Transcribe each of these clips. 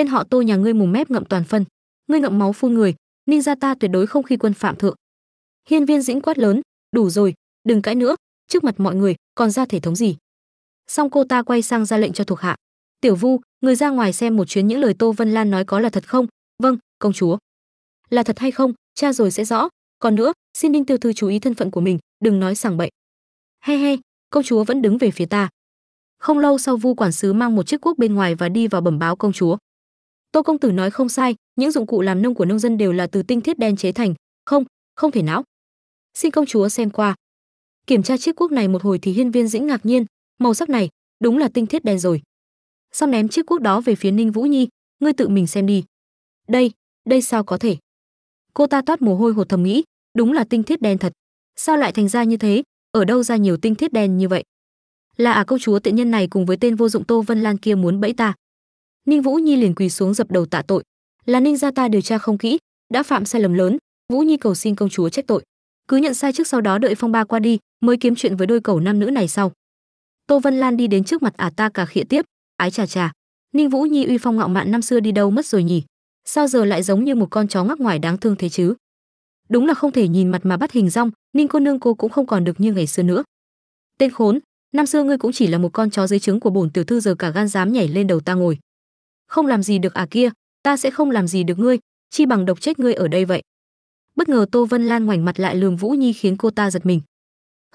tên họ tô nhà ngươi mồm mép ngậm toàn phân ngươi ngậm máu phun người ninh gia ta tuyệt đối không khi quân phạm thượng hiên viên dĩnh quát lớn đủ rồi đừng cãi nữa trước mặt mọi người còn ra thể thống gì xong cô ta quay sang ra lệnh cho thuộc hạ tiểu vu người ra ngoài xem một chuyến những lời tô vân lan nói có là thật không vâng công chúa là thật hay không cha rồi sẽ rõ còn nữa xin đinh tiêu thư chú ý thân phận của mình đừng nói sảng bậy he he công chúa vẫn đứng về phía ta không lâu sau vu quản sứ mang một chiếc quốc bên ngoài và đi vào bẩm báo công chúa tô công tử nói không sai những dụng cụ làm nông của nông dân đều là từ tinh thiết đen chế thành không không thể não xin công chúa xem qua kiểm tra chiếc cuốc này một hồi thì hiên viên dĩnh ngạc nhiên màu sắc này đúng là tinh thiết đen rồi sau ném chiếc cuốc đó về phía ninh vũ nhi ngươi tự mình xem đi đây đây sao có thể cô ta toát mồ hôi hột thầm nghĩ đúng là tinh thiết đen thật sao lại thành ra như thế ở đâu ra nhiều tinh thiết đen như vậy là à công chúa tiện nhân này cùng với tên vô dụng tô vân lan kia muốn bẫy ta Ninh Vũ Nhi liền quỳ xuống dập đầu tạ tội. Là Ninh gia ta điều tra không kỹ, đã phạm sai lầm lớn, Vũ Nhi cầu xin công chúa trách tội. Cứ nhận sai trước sau đó đợi phong ba qua đi, mới kiếm chuyện với đôi cầu nam nữ này sau. Tô Vân Lan đi đến trước mặt ả à ta cả khịa tiếp, ái chà chà, Ninh Vũ Nhi uy phong ngạo mạn năm xưa đi đâu mất rồi nhỉ? Sao giờ lại giống như một con chó ngắc ngoài đáng thương thế chứ? Đúng là không thể nhìn mặt mà bắt hình rong, Ninh cô nương cô cũng không còn được như ngày xưa nữa. Tên khốn, năm xưa ngươi cũng chỉ là một con chó dưới trứng của bổn tiểu thư giờ cả gan dám nhảy lên đầu ta ngồi không làm gì được à kia ta sẽ không làm gì được ngươi chi bằng độc chết ngươi ở đây vậy bất ngờ tô vân lan ngoảnh mặt lại lường vũ nhi khiến cô ta giật mình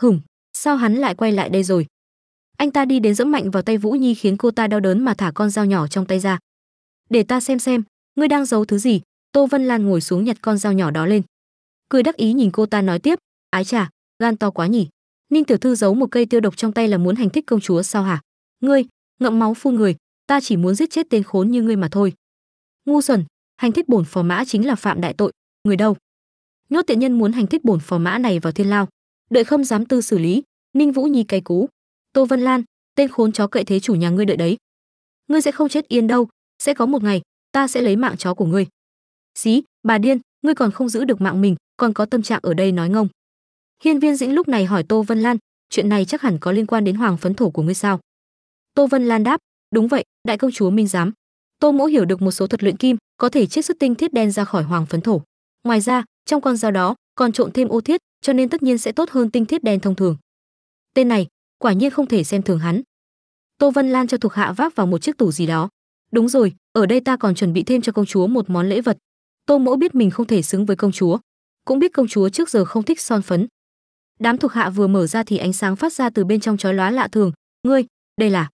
hửng sao hắn lại quay lại đây rồi anh ta đi đến dẫm mạnh vào tay vũ nhi khiến cô ta đau đớn mà thả con dao nhỏ trong tay ra để ta xem xem ngươi đang giấu thứ gì tô vân lan ngồi xuống nhặt con dao nhỏ đó lên cười đắc ý nhìn cô ta nói tiếp ái chà gan to quá nhỉ ninh tiểu thư giấu một cây tiêu độc trong tay là muốn hành thích công chúa sao hả ngươi ngậm máu phun người ta chỉ muốn giết chết tên khốn như ngươi mà thôi ngu xuẩn hành thích bổn phò mã chính là phạm đại tội người đâu nhốt tiện nhân muốn hành thích bổn phò mã này vào thiên lao đợi không dám tư xử lý ninh vũ nhi cay cú tô vân lan tên khốn chó cậy thế chủ nhà ngươi đợi đấy ngươi sẽ không chết yên đâu sẽ có một ngày ta sẽ lấy mạng chó của ngươi xí bà điên ngươi còn không giữ được mạng mình còn có tâm trạng ở đây nói ngông hiên viên dĩnh lúc này hỏi tô vân lan chuyện này chắc hẳn có liên quan đến hoàng phấn thổ của ngươi sao tô vân lan đáp đúng vậy đại công chúa minh giám tô mỗ hiểu được một số thuật luyện kim có thể chiết xuất tinh thiết đen ra khỏi hoàng phấn thổ ngoài ra trong con dao đó còn trộn thêm ô thiết cho nên tất nhiên sẽ tốt hơn tinh thiết đen thông thường tên này quả nhiên không thể xem thường hắn tô vân lan cho thuộc hạ vác vào một chiếc tủ gì đó đúng rồi ở đây ta còn chuẩn bị thêm cho công chúa một món lễ vật tô mỗ biết mình không thể xứng với công chúa cũng biết công chúa trước giờ không thích son phấn đám thuộc hạ vừa mở ra thì ánh sáng phát ra từ bên trong chói lóa lạ thường ngươi đây là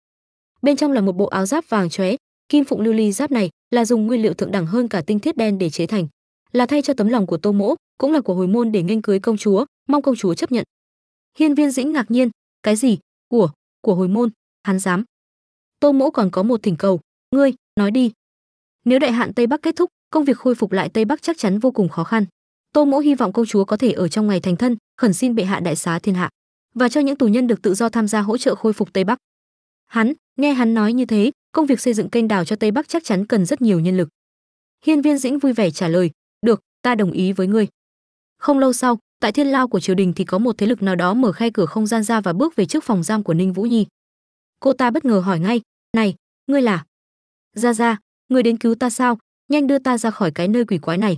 bên trong là một bộ áo giáp vàng chóe kim phụng lưu ly giáp này là dùng nguyên liệu thượng đẳng hơn cả tinh thiết đen để chế thành là thay cho tấm lòng của tô mỗ cũng là của hồi môn để nghênh cưới công chúa mong công chúa chấp nhận hiên viên dĩnh ngạc nhiên cái gì của của hồi môn hắn dám tô mỗ còn có một thỉnh cầu ngươi nói đi nếu đại hạn tây bắc kết thúc công việc khôi phục lại tây bắc chắc chắn vô cùng khó khăn tô mỗ hy vọng công chúa có thể ở trong ngày thành thân khẩn xin bệ hạ đại xá thiên hạ và cho những tù nhân được tự do tham gia hỗ trợ khôi phục tây bắc Hắn, nghe hắn nói như thế, công việc xây dựng kênh đào cho Tây Bắc chắc chắn cần rất nhiều nhân lực. Hiên Viên Dĩnh vui vẻ trả lời, "Được, ta đồng ý với ngươi." Không lâu sau, tại Thiên Lao của triều đình thì có một thế lực nào đó mở khay cửa không gian ra và bước về trước phòng giam của Ninh Vũ Nhi. Cô ta bất ngờ hỏi ngay, "Này, ngươi là?" "Gia gia, ngươi đến cứu ta sao? Nhanh đưa ta ra khỏi cái nơi quỷ quái này."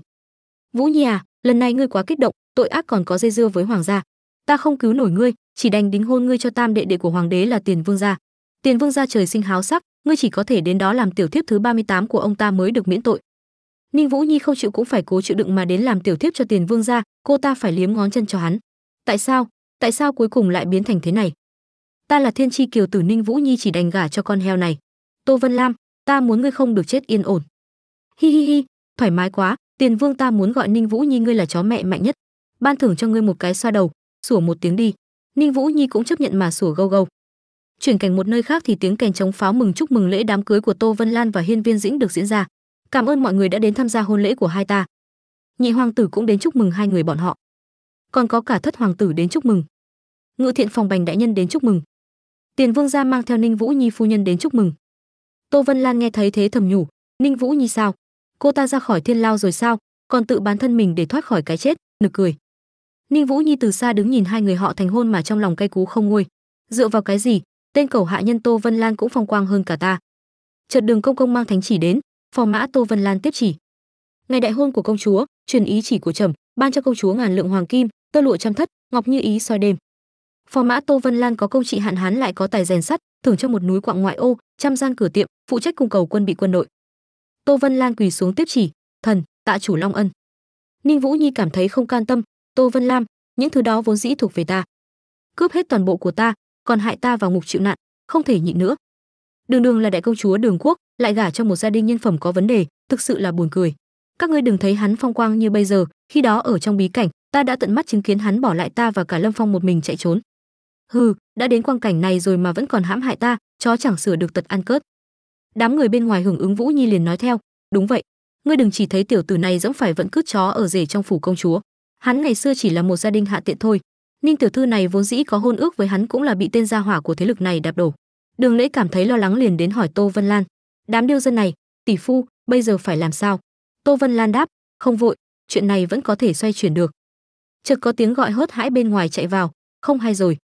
"Vũ Nhi à, lần này ngươi quá kích động, tội ác còn có dây dưa với hoàng gia. Ta không cứu nổi ngươi, chỉ đành đính hôn ngươi cho tam đệ đệ của hoàng đế là Tiền Vương gia." Tiền Vương gia trời sinh háo sắc, ngươi chỉ có thể đến đó làm tiểu thiếp thứ 38 của ông ta mới được miễn tội. Ninh Vũ Nhi không chịu cũng phải cố chịu đựng mà đến làm tiểu thiếp cho Tiền Vương gia, cô ta phải liếm ngón chân cho hắn. Tại sao? Tại sao cuối cùng lại biến thành thế này? Ta là Thiên Chi Kiều tử Ninh Vũ Nhi chỉ đành gả cho con heo này. Tô Vân Lam, ta muốn ngươi không được chết yên ổn. Hi hi hi, thoải mái quá, Tiền Vương ta muốn gọi Ninh Vũ Nhi ngươi là chó mẹ mạnh nhất, ban thưởng cho ngươi một cái xoa đầu, sủa một tiếng đi. Ninh Vũ Nhi cũng chấp nhận mà sủa gâu gâu. Chuyển cảnh một nơi khác thì tiếng kèn chống pháo mừng chúc mừng lễ đám cưới của Tô Vân Lan và Hiên Viên Dĩnh được diễn ra. Cảm ơn mọi người đã đến tham gia hôn lễ của hai ta. Nhị hoàng tử cũng đến chúc mừng hai người bọn họ. Còn có cả thất hoàng tử đến chúc mừng. Ngự thiện phòng bành đại nhân đến chúc mừng. Tiền Vương gia mang theo Ninh Vũ Nhi phu nhân đến chúc mừng. Tô Vân Lan nghe thấy thế thầm nhủ, Ninh Vũ Nhi sao? Cô ta ra khỏi thiên lao rồi sao? Còn tự bán thân mình để thoát khỏi cái chết, nực cười. Ninh Vũ Nhi từ xa đứng nhìn hai người họ thành hôn mà trong lòng cay cú không nguôi. Dựa vào cái gì, tên cầu hạ nhân tô vân lan cũng phong quang hơn cả ta chợt đường công công mang thánh chỉ đến phò mã tô vân lan tiếp chỉ ngày đại hôn của công chúa truyền ý chỉ của trầm ban cho công chúa ngàn lượng hoàng kim tơ lụa trăm thất ngọc như ý soi đêm phò mã tô vân lan có công trị hạn hán lại có tài rèn sắt thưởng cho một núi quạng ngoại ô trăm gian cửa tiệm phụ trách cung cầu quân bị quân đội. tô vân lan quỳ xuống tiếp chỉ thần tạ chủ long ân ninh vũ nhi cảm thấy không can tâm tô vân lam những thứ đó vốn dĩ thuộc về ta cướp hết toàn bộ của ta còn hại ta vào ngục chịu nạn không thể nhịn nữa đường đường là đại công chúa đường quốc lại gả cho một gia đình nhân phẩm có vấn đề thực sự là buồn cười các ngươi đừng thấy hắn phong quang như bây giờ khi đó ở trong bí cảnh ta đã tận mắt chứng kiến hắn bỏ lại ta và cả lâm phong một mình chạy trốn hừ đã đến quang cảnh này rồi mà vẫn còn hãm hại ta chó chẳng sửa được tật ăn cớt đám người bên ngoài hưởng ứng vũ nhi liền nói theo đúng vậy ngươi đừng chỉ thấy tiểu tử này dẫm phải vẫn cướp chó ở rể trong phủ công chúa hắn ngày xưa chỉ là một gia đình hạ tiện thôi Ninh tiểu thư này vốn dĩ có hôn ước với hắn cũng là bị tên gia hỏa của thế lực này đạp đổ. Đường Lễ cảm thấy lo lắng liền đến hỏi Tô Vân Lan, đám điêu dân này, tỷ phu, bây giờ phải làm sao? Tô Vân Lan đáp, không vội, chuyện này vẫn có thể xoay chuyển được. Chợt có tiếng gọi hớt hãi bên ngoài chạy vào, không hay rồi.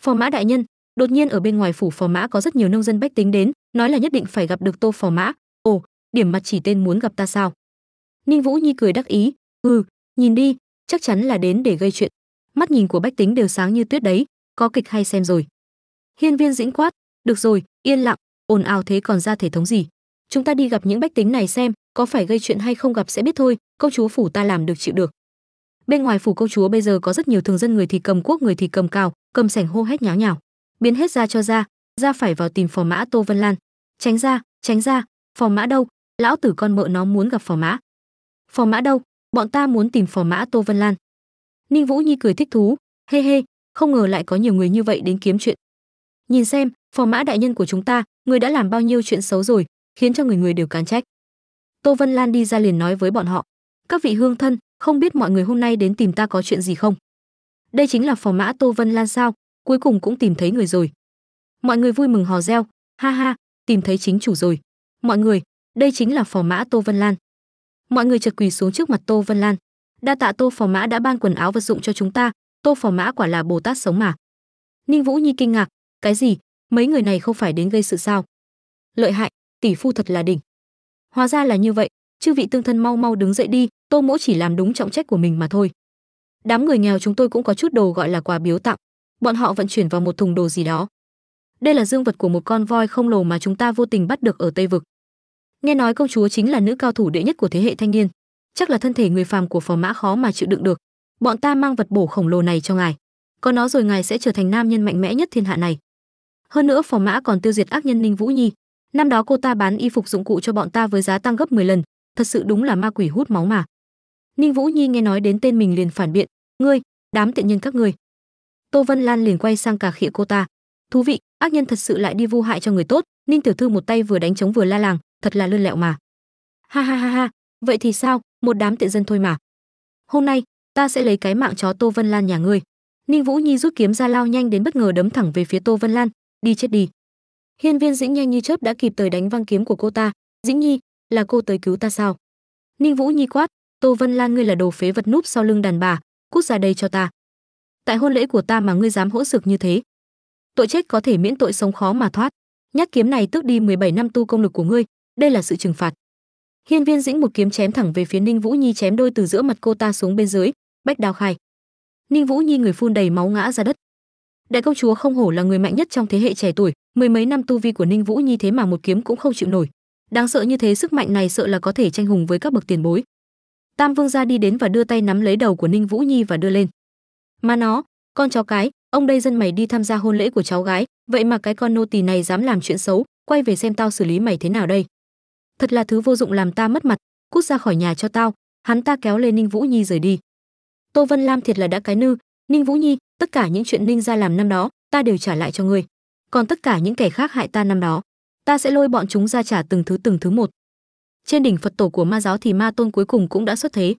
Phò mã đại nhân, đột nhiên ở bên ngoài phủ phò mã có rất nhiều nông dân bách tính đến, nói là nhất định phải gặp được Tô phò mã. Ồ, điểm mặt chỉ tên muốn gặp ta sao? Ninh Vũ Nhi cười đắc ý, "Ừ, nhìn đi, chắc chắn là đến để gây chuyện." mắt nhìn của bách tính đều sáng như tuyết đấy có kịch hay xem rồi hiên viên dĩnh quát được rồi yên lặng ồn ào thế còn ra thể thống gì chúng ta đi gặp những bách tính này xem có phải gây chuyện hay không gặp sẽ biết thôi công chúa phủ ta làm được chịu được bên ngoài phủ công chúa bây giờ có rất nhiều thường dân người thì cầm quốc người thì cầm cào cầm sảnh hô hét nháo nhào biến hết ra cho ra ra phải vào tìm phò mã tô vân lan tránh ra tránh ra phò mã đâu lão tử con mợ nó muốn gặp phò mã phò mã đâu bọn ta muốn tìm phò mã tô vân lan Ninh Vũ Nhi cười thích thú, hê hê, không ngờ lại có nhiều người như vậy đến kiếm chuyện. Nhìn xem, phò mã đại nhân của chúng ta, người đã làm bao nhiêu chuyện xấu rồi, khiến cho người người đều cán trách. Tô Vân Lan đi ra liền nói với bọn họ, các vị hương thân, không biết mọi người hôm nay đến tìm ta có chuyện gì không? Đây chính là phò mã Tô Vân Lan sao, cuối cùng cũng tìm thấy người rồi. Mọi người vui mừng hò reo, ha ha, tìm thấy chính chủ rồi. Mọi người, đây chính là phò mã Tô Vân Lan. Mọi người chợt quỳ xuống trước mặt Tô Vân Lan, đa tạ tô phò mã đã ban quần áo vật dụng cho chúng ta tô phò mã quả là bồ tát sống mà ninh vũ nhi kinh ngạc cái gì mấy người này không phải đến gây sự sao lợi hại tỷ phu thật là đỉnh hóa ra là như vậy chư vị tương thân mau mau đứng dậy đi tô mỗ chỉ làm đúng trọng trách của mình mà thôi đám người nghèo chúng tôi cũng có chút đồ gọi là quà biếu tặng bọn họ vận chuyển vào một thùng đồ gì đó đây là dương vật của một con voi không lồ mà chúng ta vô tình bắt được ở tây vực nghe nói công chúa chính là nữ cao thủ đệ nhất của thế hệ thanh niên chắc là thân thể người phàm của phò mã khó mà chịu đựng được bọn ta mang vật bổ khổng lồ này cho ngài có nó rồi ngài sẽ trở thành nam nhân mạnh mẽ nhất thiên hạ này hơn nữa phò mã còn tiêu diệt ác nhân ninh vũ nhi năm đó cô ta bán y phục dụng cụ cho bọn ta với giá tăng gấp 10 lần thật sự đúng là ma quỷ hút máu mà ninh vũ nhi nghe nói đến tên mình liền phản biện ngươi đám tiện nhân các ngươi tô vân lan liền quay sang cà khịa cô ta thú vị ác nhân thật sự lại đi vu hại cho người tốt ninh tiểu thư một tay vừa đánh trống vừa la làng thật là lươn lẹo mà ha ha ha ha vậy thì sao một đám tiện dân thôi mà hôm nay ta sẽ lấy cái mạng chó tô vân lan nhà ngươi ninh vũ nhi rút kiếm ra lao nhanh đến bất ngờ đấm thẳng về phía tô vân lan đi chết đi hiên viên dĩnh nhanh như chớp đã kịp thời đánh văng kiếm của cô ta dĩnh nhi là cô tới cứu ta sao ninh vũ nhi quát tô vân lan ngươi là đồ phế vật núp sau lưng đàn bà cút ra đây cho ta tại hôn lễ của ta mà ngươi dám hỗn sực như thế tội chết có thể miễn tội sống khó mà thoát nhát kiếm này tước đi 17 năm tu công lực của ngươi đây là sự trừng phạt hiên viên dĩnh một kiếm chém thẳng về phía ninh vũ nhi chém đôi từ giữa mặt cô ta xuống bên dưới bách đao khai ninh vũ nhi người phun đầy máu ngã ra đất đại công chúa không hổ là người mạnh nhất trong thế hệ trẻ tuổi mười mấy năm tu vi của ninh vũ nhi thế mà một kiếm cũng không chịu nổi đáng sợ như thế sức mạnh này sợ là có thể tranh hùng với các bậc tiền bối tam vương gia đi đến và đưa tay nắm lấy đầu của ninh vũ nhi và đưa lên mà nó con chó cái ông đây dân mày đi tham gia hôn lễ của cháu gái vậy mà cái con nô tỳ này dám làm chuyện xấu quay về xem tao xử lý mày thế nào đây thật là thứ vô dụng làm ta mất mặt cút ra khỏi nhà cho tao hắn ta kéo lên ninh vũ nhi rời đi tô vân lam thiệt là đã cái nư ninh vũ nhi tất cả những chuyện ninh ra làm năm đó ta đều trả lại cho ngươi còn tất cả những kẻ khác hại ta năm đó ta sẽ lôi bọn chúng ra trả từng thứ từng thứ một trên đỉnh phật tổ của ma giáo thì ma tôn cuối cùng cũng đã xuất thế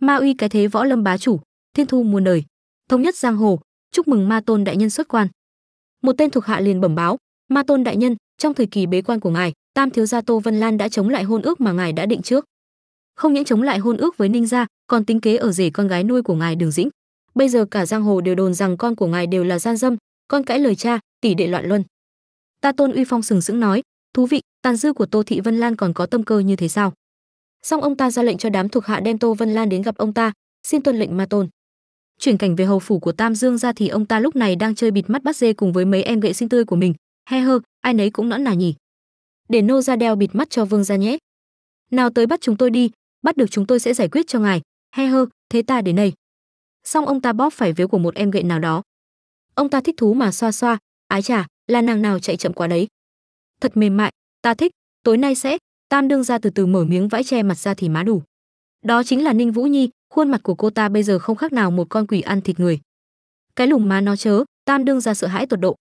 ma uy cái thế võ lâm bá chủ thiên thu muôn đời thống nhất giang hồ chúc mừng ma tôn đại nhân xuất quan một tên thuộc hạ liền bẩm báo ma tôn đại nhân trong thời kỳ bế quan của ngài tam thiếu gia tô vân lan đã chống lại hôn ước mà ngài đã định trước không những chống lại hôn ước với ninh gia còn tính kế ở rể con gái nuôi của ngài đường dĩnh bây giờ cả giang hồ đều đồn rằng con của ngài đều là gian dâm con cãi lời cha tỷ đệ loạn luân ta tôn uy phong sừng sững nói thú vị tàn dư của tô thị vân lan còn có tâm cơ như thế sao xong ông ta ra lệnh cho đám thuộc hạ đem tô vân lan đến gặp ông ta xin tuân lệnh ma tôn chuyển cảnh về hầu phủ của tam dương gia thì ông ta lúc này đang chơi bịt mắt bắt dê cùng với mấy em vệ sinh tươi của mình he hơ ai nấy cũng nõn nà nhỉ để nô ra đeo bịt mắt cho vương gia nhé nào tới bắt chúng tôi đi bắt được chúng tôi sẽ giải quyết cho ngài he hơ thế ta đến đây xong ông ta bóp phải vếu của một em gậy nào đó ông ta thích thú mà xoa xoa ái chà là nàng nào chạy chậm quá đấy thật mềm mại ta thích tối nay sẽ tam đương ra từ từ mở miếng vải che mặt ra thì má đủ đó chính là ninh vũ nhi khuôn mặt của cô ta bây giờ không khác nào một con quỷ ăn thịt người cái lùm má nó chớ tam đương ra sợ hãi tột độ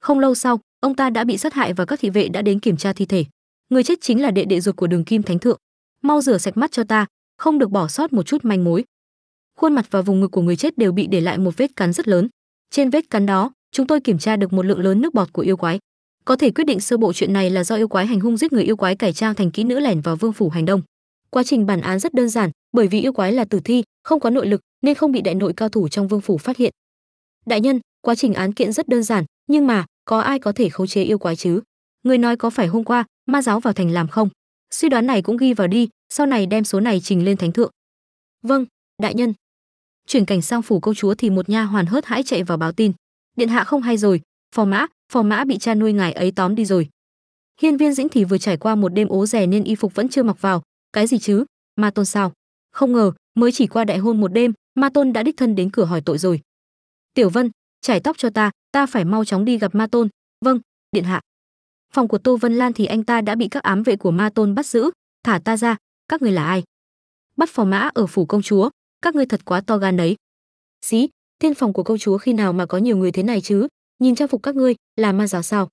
không lâu sau ông ta đã bị sát hại và các thị vệ đã đến kiểm tra thi thể người chết chính là đệ đệ ruột của đường kim thánh thượng mau rửa sạch mắt cho ta không được bỏ sót một chút manh mối khuôn mặt và vùng ngực của người chết đều bị để lại một vết cắn rất lớn trên vết cắn đó chúng tôi kiểm tra được một lượng lớn nước bọt của yêu quái có thể quyết định sơ bộ chuyện này là do yêu quái hành hung giết người yêu quái cải trang thành kỹ nữ lẻn vào vương phủ hành đông quá trình bản án rất đơn giản bởi vì yêu quái là tử thi không có nội lực nên không bị đại nội cao thủ trong vương phủ phát hiện đại nhân quá trình án kiện rất đơn giản nhưng mà có ai có thể khống chế yêu quái chứ người nói có phải hôm qua ma giáo vào thành làm không suy đoán này cũng ghi vào đi sau này đem số này trình lên thánh thượng vâng đại nhân chuyển cảnh sang phủ công chúa thì một nha hoàn hớt hãi chạy vào báo tin điện hạ không hay rồi phò mã phò mã bị cha nuôi ngài ấy tóm đi rồi hiên viên dĩnh thì vừa trải qua một đêm ố rè nên y phục vẫn chưa mặc vào cái gì chứ ma tôn sao không ngờ mới chỉ qua đại hôn một đêm ma tôn đã đích thân đến cửa hỏi tội rồi tiểu vân trải tóc cho ta ta phải mau chóng đi gặp ma tôn vâng điện hạ phòng của tô vân lan thì anh ta đã bị các ám vệ của ma tôn bắt giữ thả ta ra các người là ai bắt phò mã ở phủ công chúa các người thật quá to gan đấy xí thiên phòng của công chúa khi nào mà có nhiều người thế này chứ nhìn trang phục các ngươi là ma giáo sao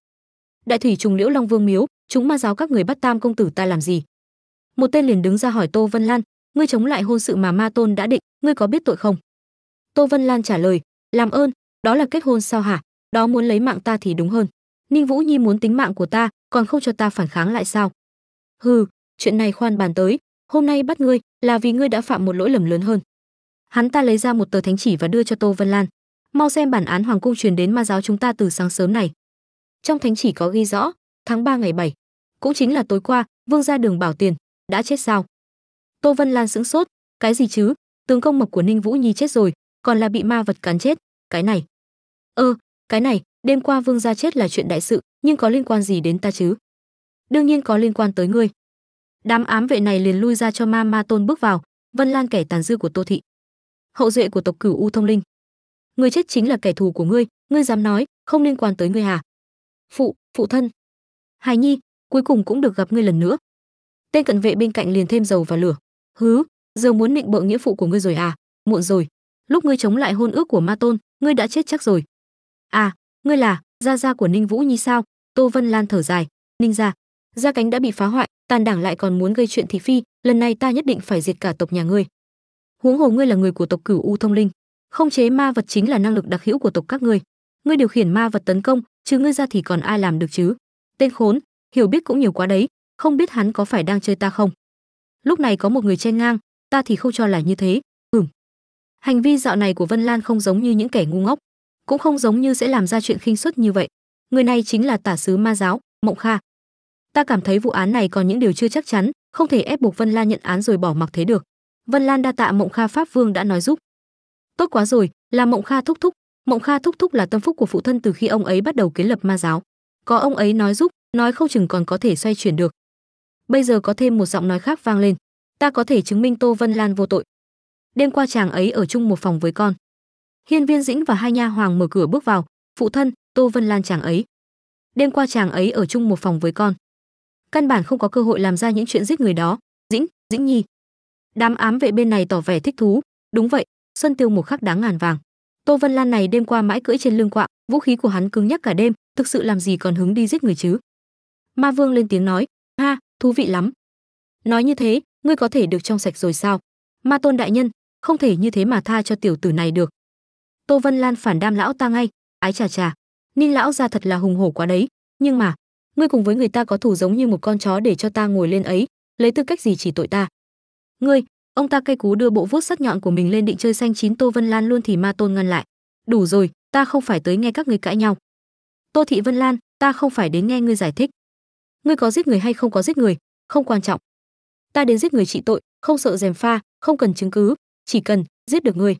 đại thủy trùng liễu long vương miếu chúng ma giáo các người bắt tam công tử ta làm gì một tên liền đứng ra hỏi tô vân lan ngươi chống lại hôn sự mà ma tôn đã định ngươi có biết tội không tô vân lan trả lời làm ơn đó là kết hôn sao hả đó muốn lấy mạng ta thì đúng hơn ninh vũ nhi muốn tính mạng của ta còn không cho ta phản kháng lại sao hừ chuyện này khoan bàn tới hôm nay bắt ngươi là vì ngươi đã phạm một lỗi lầm lớn hơn hắn ta lấy ra một tờ thánh chỉ và đưa cho tô vân lan mau xem bản án hoàng cung truyền đến ma giáo chúng ta từ sáng sớm này trong thánh chỉ có ghi rõ tháng 3 ngày 7, cũng chính là tối qua vương gia đường bảo tiền đã chết sao tô vân lan sững sốt cái gì chứ tướng công mộc của ninh vũ nhi chết rồi còn là bị ma vật cắn chết cái này ơ ờ, cái này đêm qua vương gia chết là chuyện đại sự nhưng có liên quan gì đến ta chứ đương nhiên có liên quan tới ngươi đám ám vệ này liền lui ra cho ma ma tôn bước vào vân lan kẻ tàn dư của tô thị hậu duệ của tộc cửu u thông linh người chết chính là kẻ thù của ngươi ngươi dám nói không liên quan tới ngươi hả phụ phụ thân hài nhi cuối cùng cũng được gặp ngươi lần nữa tên cận vệ bên cạnh liền thêm dầu vào lửa hứ giờ muốn nịnh bợ nghĩa phụ của ngươi rồi à muộn rồi lúc ngươi chống lại hôn ước của ma tôn ngươi đã chết chắc rồi à ngươi là gia gia của ninh vũ nhi sao tô vân lan thở dài ninh gia gia cánh đã bị phá hoại tàn đảng lại còn muốn gây chuyện thị phi lần này ta nhất định phải diệt cả tộc nhà ngươi huống hồ ngươi là người của tộc cửu u thông linh không chế ma vật chính là năng lực đặc hữu của tộc các ngươi ngươi điều khiển ma vật tấn công chứ ngươi ra thì còn ai làm được chứ tên khốn hiểu biết cũng nhiều quá đấy không biết hắn có phải đang chơi ta không lúc này có một người chen ngang ta thì không cho là như thế ừm hành vi dạo này của vân lan không giống như những kẻ ngu ngốc cũng không giống như sẽ làm ra chuyện khinh suất như vậy người này chính là tả sứ ma giáo mộng kha ta cảm thấy vụ án này còn những điều chưa chắc chắn không thể ép buộc vân lan nhận án rồi bỏ mặc thế được vân lan đa tạ mộng kha pháp vương đã nói giúp tốt quá rồi là mộng kha thúc thúc mộng kha thúc thúc là tâm phúc của phụ thân từ khi ông ấy bắt đầu kiến lập ma giáo có ông ấy nói giúp nói không chừng còn có thể xoay chuyển được bây giờ có thêm một giọng nói khác vang lên ta có thể chứng minh tô vân lan vô tội đêm qua chàng ấy ở chung một phòng với con hiên viên dĩnh và hai nha hoàng mở cửa bước vào phụ thân tô vân lan chàng ấy đêm qua chàng ấy ở chung một phòng với con căn bản không có cơ hội làm ra những chuyện giết người đó dĩnh dĩnh nhi đám ám vệ bên này tỏ vẻ thích thú đúng vậy xuân tiêu một khắc đáng ngàn vàng tô vân lan này đêm qua mãi cưỡi trên lưng quạ, vũ khí của hắn cứng nhắc cả đêm thực sự làm gì còn hứng đi giết người chứ ma vương lên tiếng nói ha thú vị lắm nói như thế ngươi có thể được trong sạch rồi sao ma tôn đại nhân không thể như thế mà tha cho tiểu tử này được tô vân lan phản đam lão ta ngay ái chà chà ninh lão ra thật là hùng hổ quá đấy nhưng mà ngươi cùng với người ta có thù giống như một con chó để cho ta ngồi lên ấy lấy tư cách gì chỉ tội ta ngươi ông ta cây cú đưa bộ vuốt sắc nhọn của mình lên định chơi xanh chín tô vân lan luôn thì ma tôn ngăn lại đủ rồi ta không phải tới nghe các ngươi cãi nhau tô thị vân lan ta không phải đến nghe ngươi giải thích ngươi có giết người hay không có giết người không quan trọng ta đến giết người trị tội không sợ rèm pha không cần chứng cứ chỉ cần giết được ngươi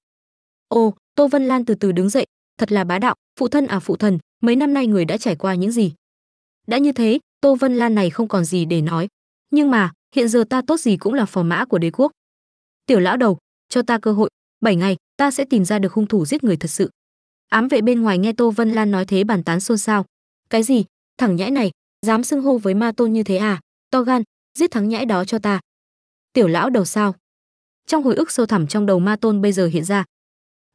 Ô, Tô Vân Lan từ từ đứng dậy, thật là bá đạo, phụ thân à phụ thần, mấy năm nay người đã trải qua những gì? Đã như thế, Tô Vân Lan này không còn gì để nói. Nhưng mà, hiện giờ ta tốt gì cũng là phò mã của đế quốc. Tiểu lão đầu, cho ta cơ hội, 7 ngày, ta sẽ tìm ra được hung thủ giết người thật sự. Ám vệ bên ngoài nghe Tô Vân Lan nói thế bàn tán xôn xao. Cái gì? Thằng nhãi này, dám xưng hô với ma tôn như thế à? To gan, giết thằng nhãi đó cho ta. Tiểu lão đầu sao? Trong hồi ức sâu thẳm trong đầu ma tôn bây giờ hiện ra,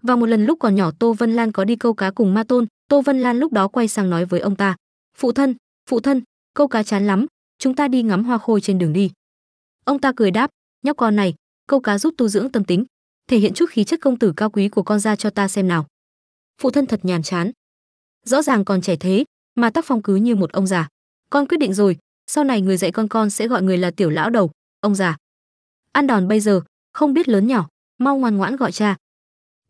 và một lần lúc còn nhỏ Tô Vân Lan có đi câu cá cùng Ma Tôn, Tô Vân Lan lúc đó quay sang nói với ông ta: "Phụ thân, phụ thân, câu cá chán lắm, chúng ta đi ngắm hoa khôi trên đường đi." Ông ta cười đáp: "Nhóc con này, câu cá giúp tu dưỡng tâm tính, thể hiện chút khí chất công tử cao quý của con ra cho ta xem nào." Phụ thân thật nhàn chán. Rõ ràng còn trẻ thế, mà tác phong cứ như một ông già. Con quyết định rồi, sau này người dạy con con sẽ gọi người là tiểu lão đầu, ông già. Ăn đòn bây giờ, không biết lớn nhỏ, mau ngoan ngoãn gọi cha,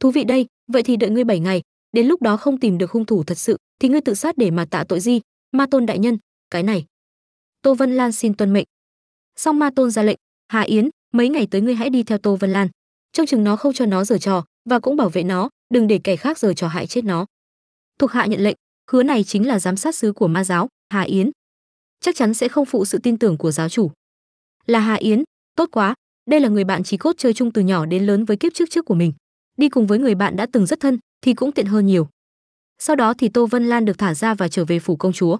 thú vị đây vậy thì đợi ngươi 7 ngày đến lúc đó không tìm được hung thủ thật sự thì ngươi tự sát để mà tạ tội gì ma tôn đại nhân cái này tô vân lan xin tuân mệnh xong ma tôn ra lệnh hà yến mấy ngày tới ngươi hãy đi theo tô vân lan trông chừng nó không cho nó giở trò và cũng bảo vệ nó đừng để kẻ khác giở trò hại chết nó thuộc hạ nhận lệnh hứa này chính là giám sát sứ của ma giáo hà yến chắc chắn sẽ không phụ sự tin tưởng của giáo chủ là hà yến tốt quá đây là người bạn trí cốt chơi chung từ nhỏ đến lớn với kiếp trước trước của mình đi cùng với người bạn đã từng rất thân thì cũng tiện hơn nhiều sau đó thì tô vân lan được thả ra và trở về phủ công chúa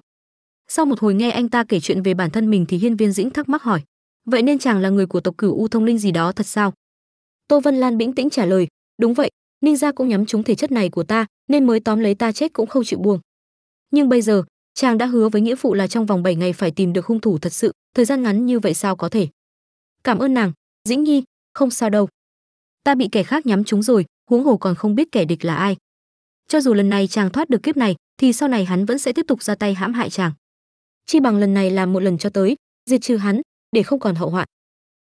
sau một hồi nghe anh ta kể chuyện về bản thân mình thì hiên viên dĩnh thắc mắc hỏi vậy nên chàng là người của tộc cửu u thông linh gì đó thật sao tô vân lan bĩnh tĩnh trả lời đúng vậy ninh gia cũng nhắm trúng thể chất này của ta nên mới tóm lấy ta chết cũng không chịu buông nhưng bây giờ chàng đã hứa với nghĩa phụ là trong vòng 7 ngày phải tìm được hung thủ thật sự thời gian ngắn như vậy sao có thể cảm ơn nàng dĩnh nhi không sao đâu ta bị kẻ khác nhắm trúng rồi huống hồ còn không biết kẻ địch là ai cho dù lần này chàng thoát được kiếp này thì sau này hắn vẫn sẽ tiếp tục ra tay hãm hại chàng chi bằng lần này làm một lần cho tới diệt trừ hắn để không còn hậu hoạn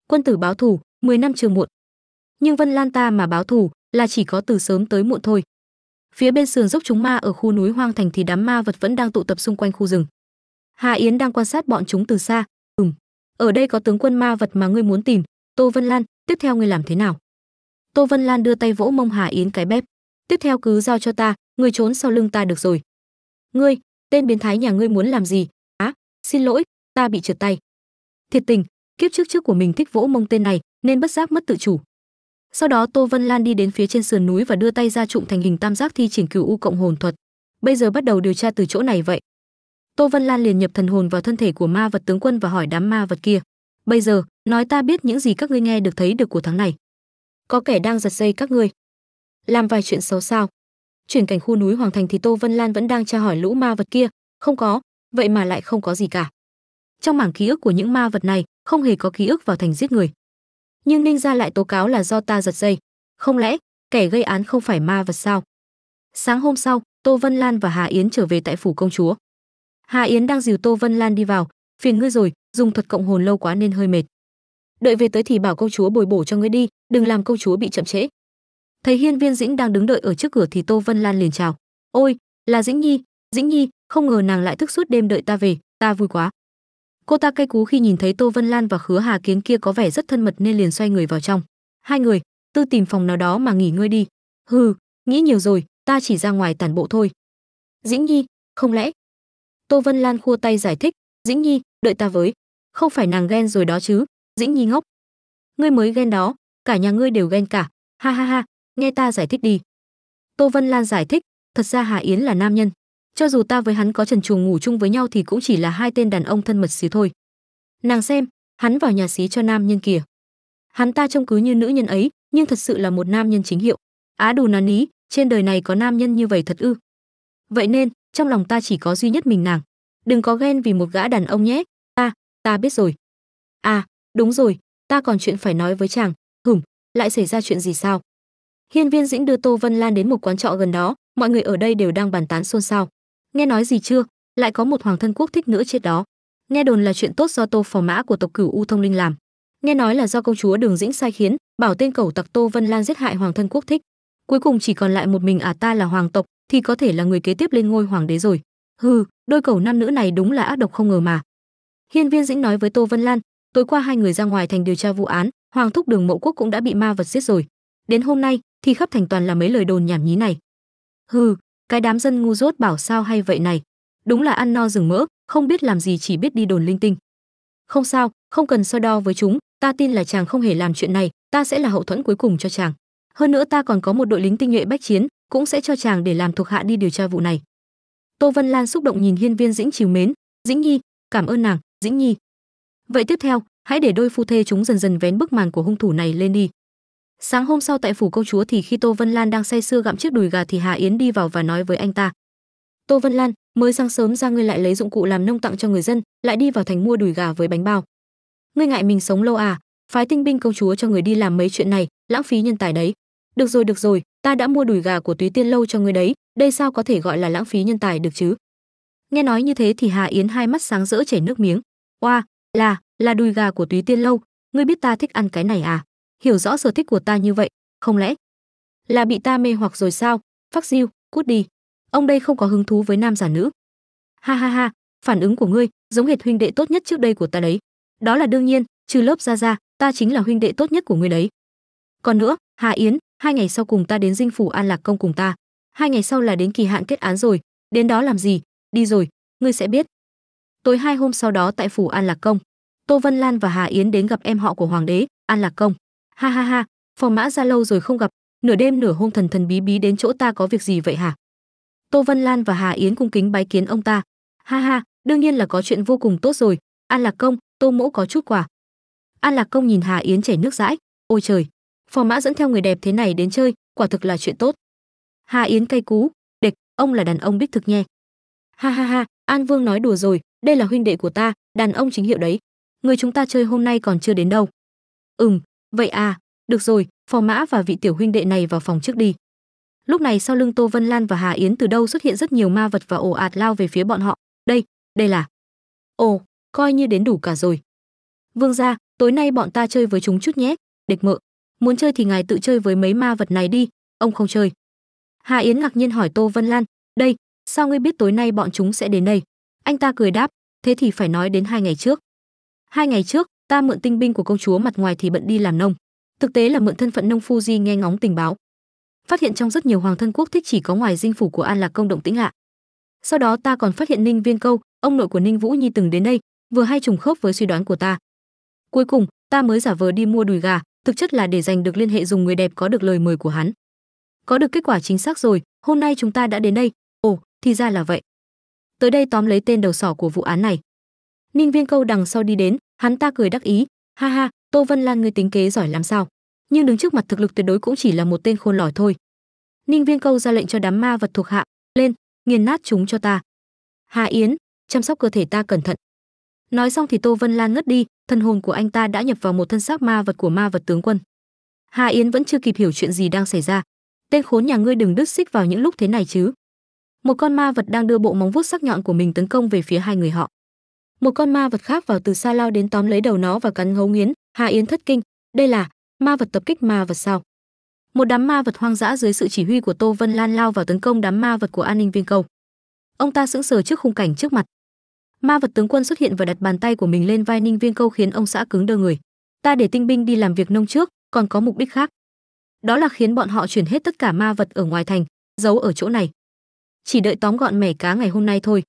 quân tử báo thù 10 năm chưa muộn nhưng vân lan ta mà báo thù là chỉ có từ sớm tới muộn thôi phía bên sườn dốc chúng ma ở khu núi hoang thành thì đám ma vật vẫn đang tụ tập xung quanh khu rừng hà yến đang quan sát bọn chúng từ xa ừm ở đây có tướng quân ma vật mà ngươi muốn tìm tô vân lan tiếp theo ngươi làm thế nào Tô Vân Lan đưa tay vỗ mông Hà Yến cái bếp. Tiếp theo cứ giao cho ta, người trốn sau lưng ta được rồi. Ngươi, tên biến thái nhà ngươi muốn làm gì? Á, à, xin lỗi, ta bị trượt tay. Thiệt tình, kiếp trước trước của mình thích vỗ mông tên này, nên bất giác mất tự chủ. Sau đó Tô Vân Lan đi đến phía trên sườn núi và đưa tay ra trụng thành hình tam giác thi triển cửu u cộng hồn thuật. Bây giờ bắt đầu điều tra từ chỗ này vậy. Tô Vân Lan liền nhập thần hồn vào thân thể của ma vật tướng quân và hỏi đám ma vật kia. Bây giờ, nói ta biết những gì các ngươi nghe được thấy được của tháng này có kẻ đang giật dây các ngươi làm vài chuyện xấu sao chuyển cảnh khu núi hoàng thành thì tô vân lan vẫn đang tra hỏi lũ ma vật kia không có vậy mà lại không có gì cả trong mảng ký ức của những ma vật này không hề có ký ức vào thành giết người nhưng ninh gia lại tố cáo là do ta giật dây không lẽ kẻ gây án không phải ma vật sao sáng hôm sau tô vân lan và hà yến trở về tại phủ công chúa hà yến đang dìu tô vân lan đi vào phiền ngươi rồi dùng thuật cộng hồn lâu quá nên hơi mệt đợi về tới thì bảo công chúa bồi bổ cho ngươi đi đừng làm công chúa bị chậm trễ thấy hiên viên dĩnh đang đứng đợi ở trước cửa thì tô vân lan liền chào ôi là dĩnh nhi dĩnh nhi không ngờ nàng lại thức suốt đêm đợi ta về ta vui quá cô ta cay cú khi nhìn thấy tô vân lan và khứa hà kiến kia có vẻ rất thân mật nên liền xoay người vào trong hai người tư tìm phòng nào đó mà nghỉ ngơi đi hừ nghĩ nhiều rồi ta chỉ ra ngoài tản bộ thôi dĩnh nhi không lẽ tô vân lan khua tay giải thích dĩnh nhi đợi ta với không phải nàng ghen rồi đó chứ Dĩnh Nhi ngốc. Ngươi mới ghen đó, cả nhà ngươi đều ghen cả. Ha ha ha, nghe ta giải thích đi. Tô Vân Lan giải thích, thật ra Hà Yến là nam nhân. Cho dù ta với hắn có trần chuồng ngủ chung với nhau thì cũng chỉ là hai tên đàn ông thân mật xí thôi. Nàng xem, hắn vào nhà xí cho nam nhân kìa. Hắn ta trông cứ như nữ nhân ấy, nhưng thật sự là một nam nhân chính hiệu. Á đù nán ní, trên đời này có nam nhân như vậy thật ư. Vậy nên, trong lòng ta chỉ có duy nhất mình nàng. Đừng có ghen vì một gã đàn ông nhé. Ta, ta biết rồi. À, đúng rồi ta còn chuyện phải nói với chàng hửm lại xảy ra chuyện gì sao hiên viên dĩnh đưa tô vân lan đến một quán trọ gần đó mọi người ở đây đều đang bàn tán xôn xao nghe nói gì chưa lại có một hoàng thân quốc thích nữa chết đó nghe đồn là chuyện tốt do tô phò mã của tộc cửu u thông linh làm nghe nói là do công chúa đường dĩnh sai khiến bảo tên cầu tặc tô vân lan giết hại hoàng thân quốc thích cuối cùng chỉ còn lại một mình ả à ta là hoàng tộc thì có thể là người kế tiếp lên ngôi hoàng đế rồi hừ đôi cầu nam nữ này đúng là ác độc không ngờ mà hiên viên dĩnh nói với tô vân lan tối qua hai người ra ngoài thành điều tra vụ án hoàng thúc đường mậu quốc cũng đã bị ma vật giết rồi đến hôm nay thì khắp thành toàn là mấy lời đồn nhảm nhí này hừ cái đám dân ngu dốt bảo sao hay vậy này đúng là ăn no rừng mỡ không biết làm gì chỉ biết đi đồn linh tinh không sao không cần so đo với chúng ta tin là chàng không hề làm chuyện này ta sẽ là hậu thuẫn cuối cùng cho chàng hơn nữa ta còn có một đội lính tinh nhuệ bách chiến cũng sẽ cho chàng để làm thuộc hạ đi điều tra vụ này tô vân lan xúc động nhìn hiên viên dĩnh chiều mến dĩnh nhi cảm ơn nàng dĩnh nhi vậy tiếp theo hãy để đôi phu thê chúng dần dần vén bức màn của hung thủ này lên đi sáng hôm sau tại phủ công chúa thì khi tô vân lan đang say sưa gặm chiếc đùi gà thì hà yến đi vào và nói với anh ta tô vân lan mới sáng sớm ra ngươi lại lấy dụng cụ làm nông tặng cho người dân lại đi vào thành mua đùi gà với bánh bao ngươi ngại mình sống lâu à phái tinh binh công chúa cho người đi làm mấy chuyện này lãng phí nhân tài đấy được rồi được rồi ta đã mua đùi gà của túy tiên lâu cho ngươi đấy đây sao có thể gọi là lãng phí nhân tài được chứ nghe nói như thế thì hà yến hai mắt sáng rỡ chảy nước miếng oa là là đùi gà của túy tiên lâu ngươi biết ta thích ăn cái này à hiểu rõ sở thích của ta như vậy không lẽ là bị ta mê hoặc rồi sao phắc diêu cút đi ông đây không có hứng thú với nam giả nữ ha ha ha phản ứng của ngươi giống hệt huynh đệ tốt nhất trước đây của ta đấy đó là đương nhiên trừ lớp ra ra ta chính là huynh đệ tốt nhất của ngươi đấy còn nữa hà yến hai ngày sau cùng ta đến dinh phủ an lạc công cùng ta hai ngày sau là đến kỳ hạn kết án rồi đến đó làm gì đi rồi ngươi sẽ biết Tối hai hôm sau đó tại phủ An Lạc Công, Tô Vân Lan và Hà Yến đến gặp em họ của hoàng đế, An Lạc Công. Ha ha ha, phò mã ra lâu rồi không gặp, nửa đêm nửa hôm thần thần bí bí đến chỗ ta có việc gì vậy hả? Tô Vân Lan và Hà Yến cung kính bái kiến ông ta. Ha ha, đương nhiên là có chuyện vô cùng tốt rồi, An Lạc Công, Tô Mỗ có chút quà. An Lạc Công nhìn Hà Yến chảy nước dãi, ôi trời, phò mã dẫn theo người đẹp thế này đến chơi, quả thực là chuyện tốt. Hà Yến cay cú, địch, ông là đàn ông đích thực nhé. Ha ha ha, An Vương nói đùa rồi, đây là huynh đệ của ta đàn ông chính hiệu đấy người chúng ta chơi hôm nay còn chưa đến đâu ừm vậy à được rồi phò mã và vị tiểu huynh đệ này vào phòng trước đi lúc này sau lưng tô vân lan và hà yến từ đâu xuất hiện rất nhiều ma vật và ồ ạt lao về phía bọn họ đây đây là ồ coi như đến đủ cả rồi vương gia tối nay bọn ta chơi với chúng chút nhé địch mợ muốn chơi thì ngài tự chơi với mấy ma vật này đi ông không chơi hà yến ngạc nhiên hỏi tô vân lan đây sao ngươi biết tối nay bọn chúng sẽ đến đây anh ta cười đáp, thế thì phải nói đến hai ngày trước. Hai ngày trước, ta mượn tinh binh của công chúa mặt ngoài thì bận đi làm nông. Thực tế là mượn thân phận nông phu di nghe ngóng tình báo. Phát hiện trong rất nhiều hoàng thân quốc thích chỉ có ngoài dinh phủ của An Lạc công động tĩnh hạ. Sau đó ta còn phát hiện Ninh Viên Câu, ông nội của Ninh Vũ Nhi từng đến đây, vừa hay trùng khớp với suy đoán của ta. Cuối cùng, ta mới giả vờ đi mua đùi gà, thực chất là để giành được liên hệ dùng người đẹp có được lời mời của hắn. Có được kết quả chính xác rồi, hôm nay chúng ta đã đến đây. Ồ, thì ra là vậy tới đây tóm lấy tên đầu sỏ của vụ án này ninh viên câu đằng sau đi đến hắn ta cười đắc ý ha ha tô vân lan ngươi tính kế giỏi làm sao nhưng đứng trước mặt thực lực tuyệt đối cũng chỉ là một tên khôn lỏi thôi ninh viên câu ra lệnh cho đám ma vật thuộc hạ lên nghiền nát chúng cho ta hà yến chăm sóc cơ thể ta cẩn thận nói xong thì tô vân lan ngất đi thân hồn của anh ta đã nhập vào một thân xác ma vật của ma vật tướng quân hà yến vẫn chưa kịp hiểu chuyện gì đang xảy ra tên khốn nhà ngươi đừng đứt xích vào những lúc thế này chứ một con ma vật đang đưa bộ móng vuốt sắc nhọn của mình tấn công về phía hai người họ một con ma vật khác vào từ xa lao đến tóm lấy đầu nó và cắn ngấu nghiến hà yến thất kinh đây là ma vật tập kích ma vật sao một đám ma vật hoang dã dưới sự chỉ huy của tô vân lan lao vào tấn công đám ma vật của an ninh viên câu. ông ta sững sờ trước khung cảnh trước mặt ma vật tướng quân xuất hiện và đặt bàn tay của mình lên vai ninh viên câu khiến ông xã cứng đơ người ta để tinh binh đi làm việc nông trước còn có mục đích khác đó là khiến bọn họ chuyển hết tất cả ma vật ở ngoài thành giấu ở chỗ này chỉ đợi tóm gọn mẻ cá ngày hôm nay thôi.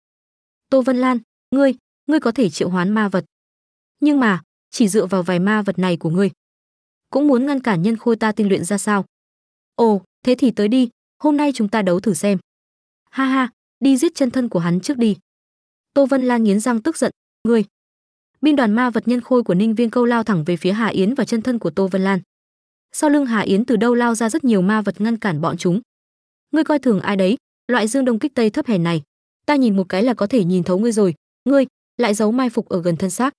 Tô Vân Lan, ngươi, ngươi có thể triệu hoán ma vật. Nhưng mà, chỉ dựa vào vài ma vật này của ngươi, cũng muốn ngăn cản nhân khôi ta tinh luyện ra sao? Ồ, thế thì tới đi, hôm nay chúng ta đấu thử xem. Ha ha, đi giết chân thân của hắn trước đi. Tô Vân Lan nghiến răng tức giận, ngươi. Binh đoàn ma vật nhân khôi của Ninh Viên Câu lao thẳng về phía Hà Yến và chân thân của Tô Vân Lan. Sau lưng Hà Yến từ đâu lao ra rất nhiều ma vật ngăn cản bọn chúng. Ngươi coi thường ai đấy, loại dương đông kích tây thấp hèn này ta nhìn một cái là có thể nhìn thấu ngươi rồi ngươi lại giấu mai phục ở gần thân xác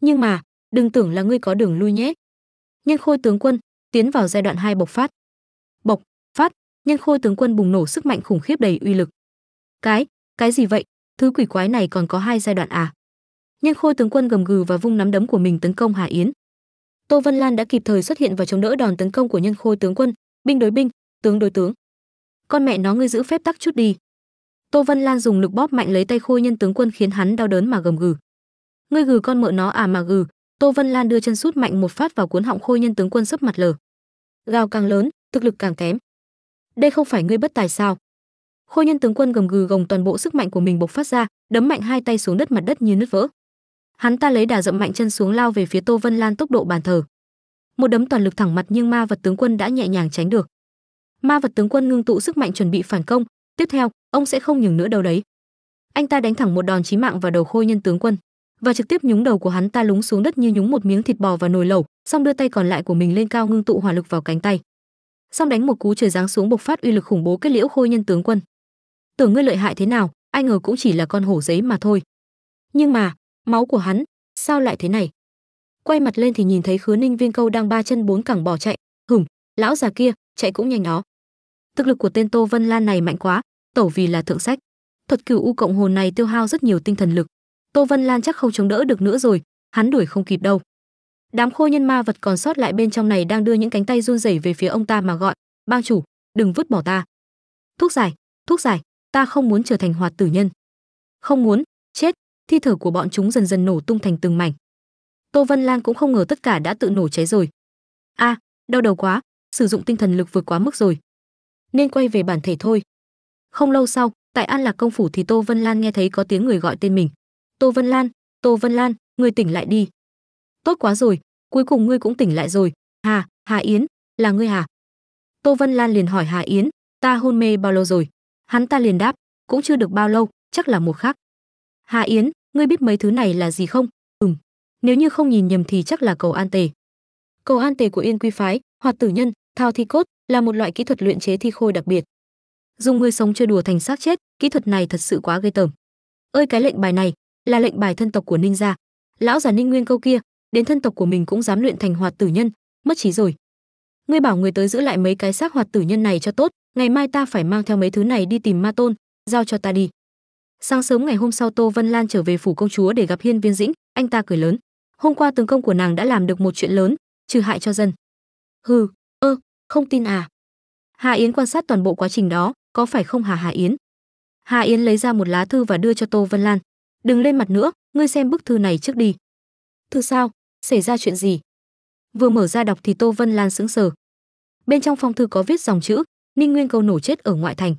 nhưng mà đừng tưởng là ngươi có đường lui nhé nhân khôi tướng quân tiến vào giai đoạn hai bộc phát bộc phát nhân khôi tướng quân bùng nổ sức mạnh khủng khiếp đầy uy lực cái cái gì vậy thứ quỷ quái này còn có hai giai đoạn à nhân khôi tướng quân gầm gừ và vung nắm đấm của mình tấn công hà yến tô vân lan đã kịp thời xuất hiện và chống đỡ đòn tấn công của nhân khôi tướng quân binh đối binh tướng đối tướng con mẹ nó ngươi giữ phép tắc chút đi tô vân lan dùng lực bóp mạnh lấy tay khôi nhân tướng quân khiến hắn đau đớn mà gầm gừ ngươi gừ con mợ nó à mà gừ tô vân lan đưa chân sút mạnh một phát vào cuốn họng khôi nhân tướng quân sấp mặt lở gào càng lớn thực lực càng kém đây không phải ngươi bất tài sao khôi nhân tướng quân gầm gừ gồng toàn bộ sức mạnh của mình bộc phát ra đấm mạnh hai tay xuống đất mặt đất như nứt vỡ hắn ta lấy đà dậm mạnh chân xuống lao về phía tô vân lan tốc độ bàn thờ một đấm toàn lực thẳng mặt nhưng ma vật tướng quân đã nhẹ nhàng tránh được ma vật tướng quân ngưng tụ sức mạnh chuẩn bị phản công tiếp theo ông sẽ không nhường nữa đâu đấy anh ta đánh thẳng một đòn chí mạng vào đầu khôi nhân tướng quân và trực tiếp nhúng đầu của hắn ta lúng xuống đất như nhúng một miếng thịt bò vào nồi lẩu xong đưa tay còn lại của mình lên cao ngưng tụ hỏa lực vào cánh tay xong đánh một cú trời giáng xuống bộc phát uy lực khủng bố kết liễu khôi nhân tướng quân tưởng ngươi lợi hại thế nào ai ngờ cũng chỉ là con hổ giấy mà thôi nhưng mà máu của hắn sao lại thế này quay mặt lên thì nhìn thấy khứa ninh viên câu đang ba chân bốn cẳng bỏ chạy hửng lão già kia chạy cũng nhanh nó. Tức lực của tên Tô Vân Lan này mạnh quá, tẩu vì là thượng sách. Thuật cửu u cộng hồn này tiêu hao rất nhiều tinh thần lực. Tô Vân Lan chắc không chống đỡ được nữa rồi, hắn đuổi không kịp đâu. Đám khô nhân ma vật còn sót lại bên trong này đang đưa những cánh tay run rẩy về phía ông ta mà gọi, "Bang chủ, đừng vứt bỏ ta." "Thuốc giải, thuốc giải, ta không muốn trở thành hoạt tử nhân." "Không muốn, chết." Thi thể của bọn chúng dần dần nổ tung thành từng mảnh. Tô Vân Lan cũng không ngờ tất cả đã tự nổ cháy rồi. "A, à, đau đầu quá, sử dụng tinh thần lực vượt quá mức rồi." nên quay về bản thể thôi không lâu sau tại an lạc công phủ thì tô vân lan nghe thấy có tiếng người gọi tên mình tô vân lan tô vân lan người tỉnh lại đi tốt quá rồi cuối cùng ngươi cũng tỉnh lại rồi hà hà yến là ngươi hà tô vân lan liền hỏi hà yến ta hôn mê bao lâu rồi hắn ta liền đáp cũng chưa được bao lâu chắc là một khắc. hà yến ngươi biết mấy thứ này là gì không ừm nếu như không nhìn nhầm thì chắc là cầu an tề cầu an tề của yên quy phái hoạt tử nhân Thao thi cốt là một loại kỹ thuật luyện chế thi khôi đặc biệt. Dùng người sống chơi đùa thành xác chết, kỹ thuật này thật sự quá gây tởm. Ơi cái lệnh bài này, là lệnh bài thân tộc của Ninh gia. Lão già Ninh Nguyên câu kia, đến thân tộc của mình cũng dám luyện thành hoạt tử nhân, mất trí rồi. Ngươi bảo người tới giữ lại mấy cái xác hoạt tử nhân này cho tốt, ngày mai ta phải mang theo mấy thứ này đi tìm Ma Tôn, giao cho ta đi. Sáng sớm ngày hôm sau Tô Vân Lan trở về phủ công chúa để gặp Hiên Viên Dĩnh, anh ta cười lớn. Hôm qua tướng công của nàng đã làm được một chuyện lớn, trừ hại cho dân. Hừ, không tin à hà yến quan sát toàn bộ quá trình đó có phải không hà hà yến hà yến lấy ra một lá thư và đưa cho tô vân lan đừng lên mặt nữa ngươi xem bức thư này trước đi thư sao xảy ra chuyện gì vừa mở ra đọc thì tô vân lan sững sờ bên trong phong thư có viết dòng chữ ninh nguyên cầu nổ chết ở ngoại thành